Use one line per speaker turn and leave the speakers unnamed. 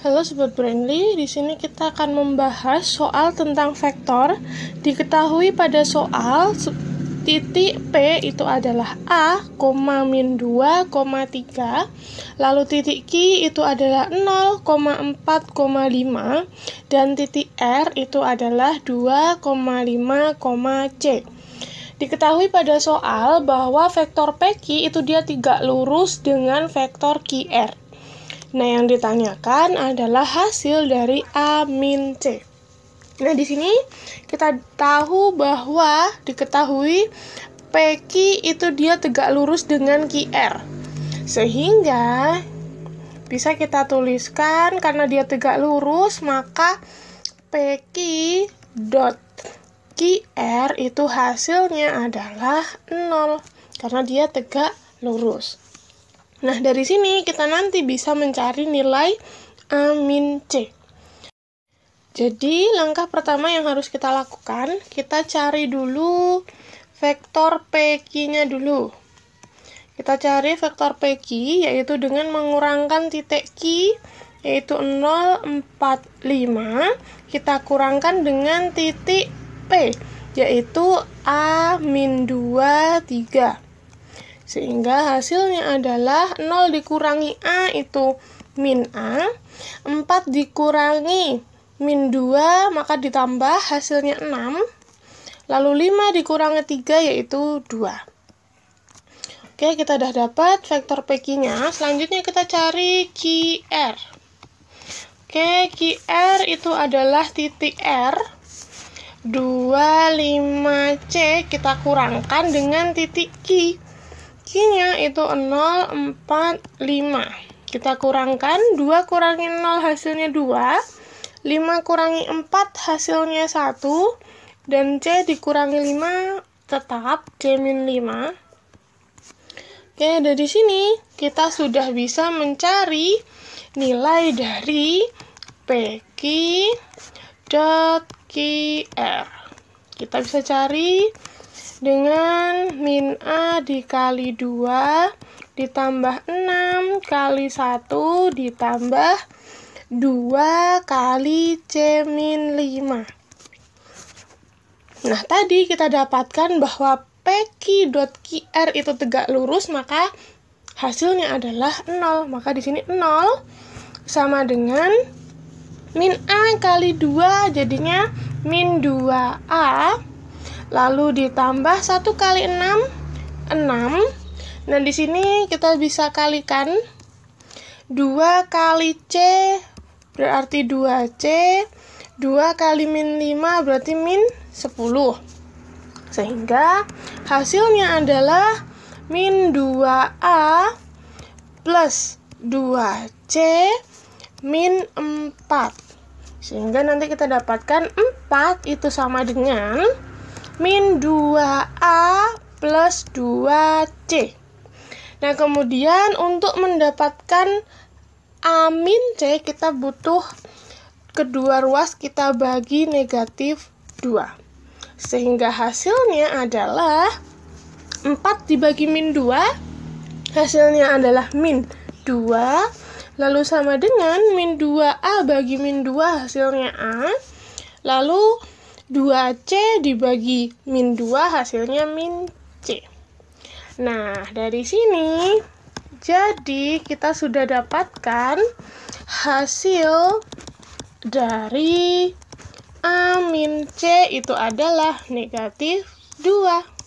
Halo Sobat Brainly, di sini kita akan membahas soal tentang vektor. Diketahui pada soal titik P itu adalah A, min 2, 3, lalu titik Q itu adalah 0, 4, 5, dan titik R itu adalah 2, 5, C. Diketahui pada soal bahwa vektor PQ itu dia tidak lurus dengan vektor QR. Nah, yang ditanyakan adalah hasil dari A min C. Nah, di sini kita tahu bahwa diketahui PQ itu dia tegak lurus dengan QR. Sehingga bisa kita tuliskan karena dia tegak lurus maka PQ dot QR itu hasilnya adalah 0 karena dia tegak lurus. Nah, dari sini kita nanti bisa mencari nilai A min C. Jadi, langkah pertama yang harus kita lakukan, kita cari dulu vektor PQ-nya dulu. Kita cari vektor PQ, yaitu dengan mengurangkan titik Q, yaitu 045, kita kurangkan dengan titik P, yaitu A min 2, 3. Sehingga hasilnya adalah 0 dikurangi A itu min A, 4 dikurangi min 2 maka ditambah hasilnya 6, lalu 5 dikurangi 3 yaitu 2. Oke, kita sudah dapat vektor PQ-nya. Selanjutnya kita cari QR. Oke, QR itu adalah titik R. 25C kita kurangkan dengan titik Q kuncinya itu 045 Kita kurangkan, 2 kurangi 0 hasilnya 2, 5 kurangi 4 hasilnya 1, dan C dikurangi 5 tetap C min 5. Oke, dari sini kita sudah bisa mencari nilai dari PQ dot QR. Kita bisa cari dengan min A dikali 2 ditambah 6 kali 1 ditambah 2 kali C min 5. Nah, tadi kita dapatkan bahwa PQ.QR itu tegak lurus, maka hasilnya adalah 0. Maka di sini 0 sama dengan min A kali 2, jadinya min 2A lalu ditambah 1 kali 6 6 dan di sini kita bisa kalikan 2 kali C berarti 2C 2 kali min 5 berarti min 10 sehingga hasilnya adalah min 2A plus 2C min 4 sehingga nanti kita dapatkan 4 itu sama dengan min 2A plus 2C. Nah, kemudian untuk mendapatkan A min C, kita butuh kedua ruas kita bagi negatif 2. Sehingga hasilnya adalah 4 dibagi min 2, hasilnya adalah min 2, lalu sama dengan min 2A bagi min 2 hasilnya A, lalu 2C dibagi min 2 hasilnya min C. Nah, dari sini jadi kita sudah dapatkan hasil dari A min C itu adalah negatif 2.